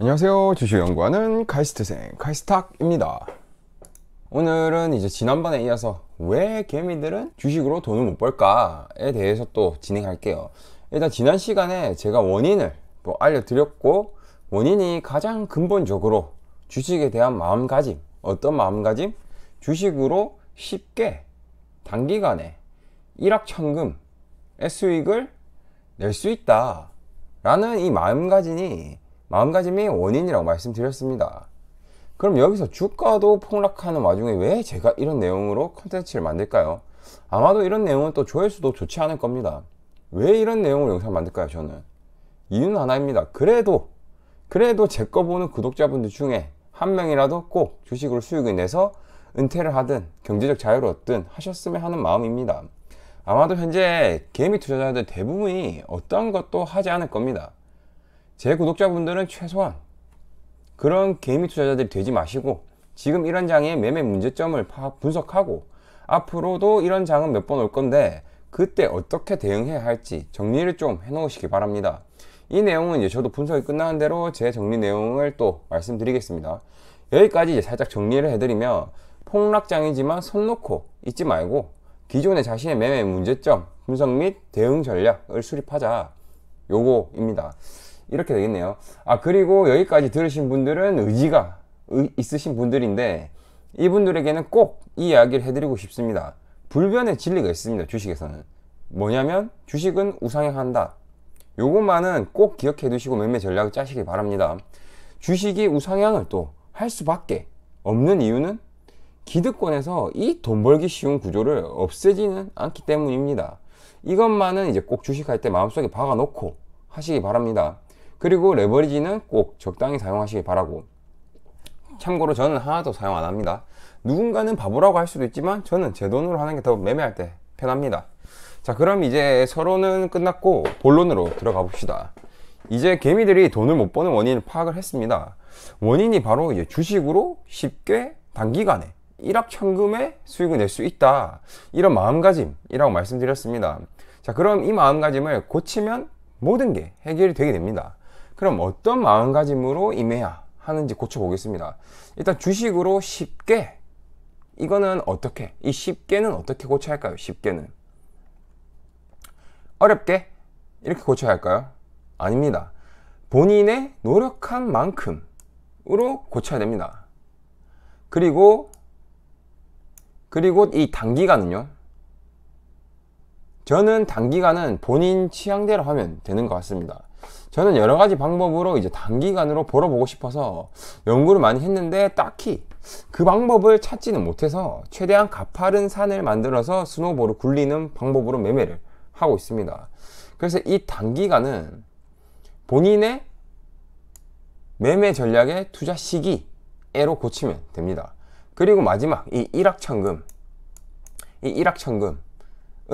안녕하세요. 주식연구하는 카이스트생 카이스탁입니다. 오늘은 이제 지난번에 이어서 왜 개미들은 주식으로 돈을 못 벌까에 대해서 또 진행할게요. 일단 지난 시간에 제가 원인을 뭐 알려드렸고 원인이 가장 근본적으로 주식에 대한 마음가짐 어떤 마음가짐? 주식으로 쉽게 단기간에 1억천금의 수익을 낼 수 있다 라는 이 마음가짐이 마음가짐이 원인이라고 말씀드렸습니다. 그럼 여기서 주가도 폭락하는 와중에 왜 제가 이런 내용으로 컨텐츠를 만들까요? 아마도 이런 내용은 또 조회수도 좋지 않을 겁니다. 왜 이런 내용을 영상 만들까요, 저는? 이유는 하나입니다. 그래도, 그래도 제 거 보는 구독자분들 중에 한 명이라도 꼭 주식으로 수익을 내서 은퇴를 하든 경제적 자유를 얻든 하셨으면 하는 마음입니다. 아마도 현재 개미 투자자들 대부분이 어떤 것도 하지 않을 겁니다. 제 구독자분들은 최소한 그런 개미 투자자들이 되지 마시고 지금 이런 장의 매매 문제점을 파악, 분석하고 앞으로도 이런 장은 몇 번 올 건데 그때 어떻게 대응해야 할지 정리를 좀 해놓으시기 바랍니다. 이 내용은 이제 저도 분석이 끝나는 대로 제 정리 내용을 또 말씀드리겠습니다. 여기까지 이제 살짝 정리를 해드리면 폭락장이지만 손 놓고 잊지 말고 기존의 자신의 매매 문제점 분석 및 대응 전략을 수립하자 요거입니다. 이렇게 되겠네요 아 그리고 여기까지 들으신 분들은 의지가 의, 있으신 분들인데 이분들에게는 꼭 이 이야기를 해드리고 싶습니다 불변의 진리가 있습니다 주식에서는 뭐냐면 주식은 우상향한다 요것만은 꼭 기억해 두시고 매매 전략을 짜시기 바랍니다 주식이 우상향을 또 할 수밖에 없는 이유는 기득권에서 이 돈 벌기 쉬운 구조를 없애지는 않기 때문입니다. 이것만은 이제 꼭 주식할 때 마음속에 박아놓고 하시기 바랍니다. 그리고 레버리지는 꼭 적당히 사용하시길 바라고 참고로 저는 하나도 사용 안 합니다 누군가는 바보라고 할 수도 있지만 저는 제 돈으로 하는 게 더 매매할 때 편합니다 자 그럼 이제 서론은 끝났고 본론으로 들어가 봅시다 이제 개미들이 돈을 못 버는 원인을 파악을 했습니다 원인이 바로 이제 주식으로 쉽게 단기간에 일확천금의 수익을 낼 수 있다 이런 마음가짐이라고 말씀드렸습니다 자 그럼 이 마음가짐을 고치면 모든 게 해결이 되게 됩니다 그럼 어떤 마음가짐으로 임해야 하는지 고쳐보겠습니다. 일단 주식으로 쉽게 이거는 어떻게 이 쉽게는 어떻게 고쳐야 할까요? 쉽게는 어렵게 이렇게 고쳐야 할까요? 아닙니다. 본인의 노력한 만큼으로 고쳐야 됩니다. 그리고 그리고 이 단기간은요. 저는 단기간은 본인 취향대로 하면 되는 것 같습니다. 저는 여러 가지 방법으로 이제 단기간으로 벌어보고 싶어서 연구를 많이 했는데 딱히 그 방법을 찾지는 못해서 최대한 가파른 산을 만들어서 스노보를 굴리는 방법으로 매매를 하고 있습니다. 그래서 이 단기간은 본인의 매매 전략의 투자 시기에로 고치면 됩니다. 그리고 마지막 이 일확천금 이 일확천금은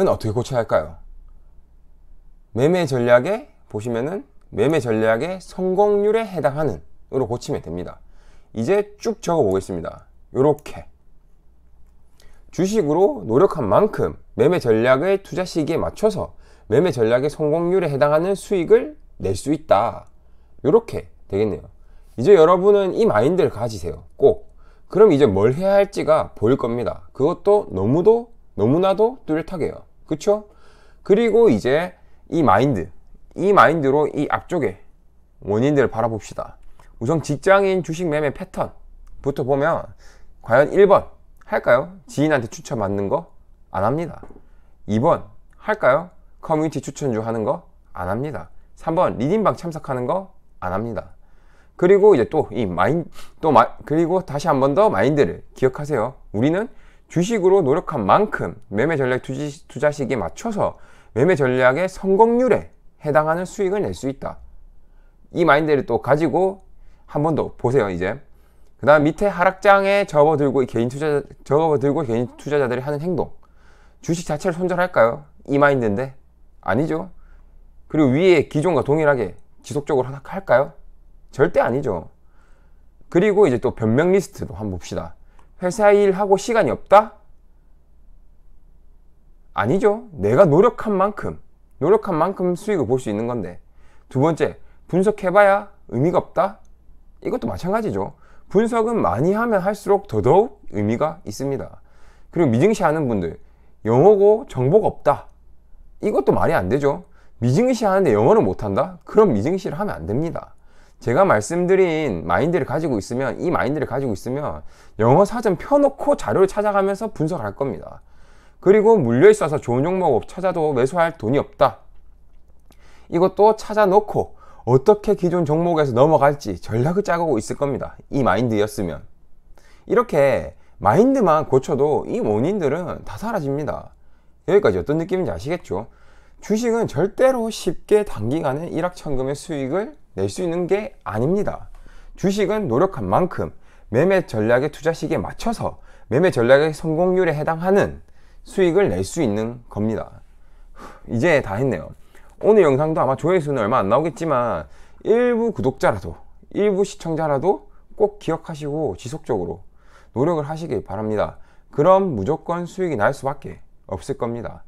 어떻게 고쳐야 할까요? 매매 전략의 보시면은 매매 전략의 성공률에 해당하는 으로 고치면 됩니다. 이제 쭉 적어 보겠습니다. 요렇게 주식으로 노력한 만큼 매매 전략의 투자 시기에 맞춰서 매매 전략의 성공률에 해당하는 수익을 낼 수 있다. 요렇게 되겠네요. 이제 여러분은 이 마인드를 가지세요. 꼭. 그럼 이제 뭘 해야 할지가 보일 겁니다. 그것도 너무도 너무나도 뚜렷하게요. 그쵸? 그리고 이제 이 마인드, 이 마인드로 이 앞쪽에 원인들을 바라봅시다. 우선 직장인 주식 매매 패턴부터 보면 과연 1번 할까요? 지인한테 추천 받는 거 안 합니다. 2번 할까요? 커뮤니티 추천주 하는 거 안 합니다. 3번 리딩방 참석하는 거 안 합니다. 그리고 이제 또 이 마인 또 마, 그리고 다시 한 번 더 마인드를 기억하세요. 우리는 주식으로 노력한 만큼 매매 전략 투자 시기에 맞춰서 매매 전략의 성공률에 해당하는 수익을 낼 수 있다. 이 마인드를 또 가지고 한 번 더 보세요, 이제. 그 다음 밑에 하락장에 접어들고 개인 투자, 접어들고 개인 투자자들이 하는 행동. 주식 자체를 손절할까요? 이 마인드인데? 아니죠. 그리고 위에 기존과 동일하게 지속적으로 하락 할까요? 절대 아니죠. 그리고 이제 또 변명 리스트도 한 번 봅시다. 회사 일하고 시간이 없다? 아니죠. 내가 노력한 만큼 노력한 만큼 수익을 볼 수 있는 건데 두 번째 분석해봐야 의미가 없다? 이것도 마찬가지죠 분석은 많이 하면 할수록 더더욱 의미가 있습니다 그리고 미증시하는 분들 영어고 정보가 없다 이것도 말이 안 되죠 미증시 하는데 영어를 못한다? 그럼 미증시를 하면 안 됩니다 제가 말씀드린 마인드를 가지고 있으면 이 마인드를 가지고 있으면 영어 사전 펴놓고 자료를 찾아가면서 분석할 겁니다 그리고 물려있어서 좋은 종목 찾아도 매수할 돈이 없다. 이것도 찾아놓고 어떻게 기존 종목에서 넘어갈지 전략을 짜고 있을 겁니다. 이 마인드였으면. 이렇게 마인드만 고쳐도 이 원인들은 다 사라집니다. 여기까지 어떤 느낌인지 아시겠죠? 주식은 절대로 쉽게 단기간에 일확천금의 수익을 낼 수 있는 게 아닙니다. 주식은 노력한 만큼 매매 전략의 투자 시기에 맞춰서 매매 전략의 성공률에 해당하는 수익을 낼 수 있는 겁니다. 이제 다 했네요. 오늘 영상도 아마 조회수는 얼마 안 나오겠지만 일부 구독자라도 일부 시청자라도 꼭 기억하시고 지속적으로 노력을 하시길 바랍니다. 그럼 무조건 수익이 날 수밖에 없을 겁니다.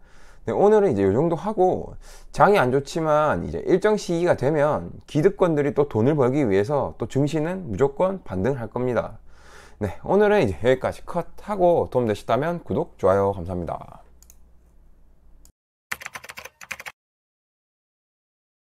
네, 오늘은 이제 이 정도 하고 장이 안 좋지만 이제 일정 시기가 되면 기득권들이 또 돈을 벌기 위해서 또 증시는 무조건 반등할 겁니다. 네, 오늘은 이제 여기까지 컷하고 도움되셨다면 구독, 좋아요 감사합니다.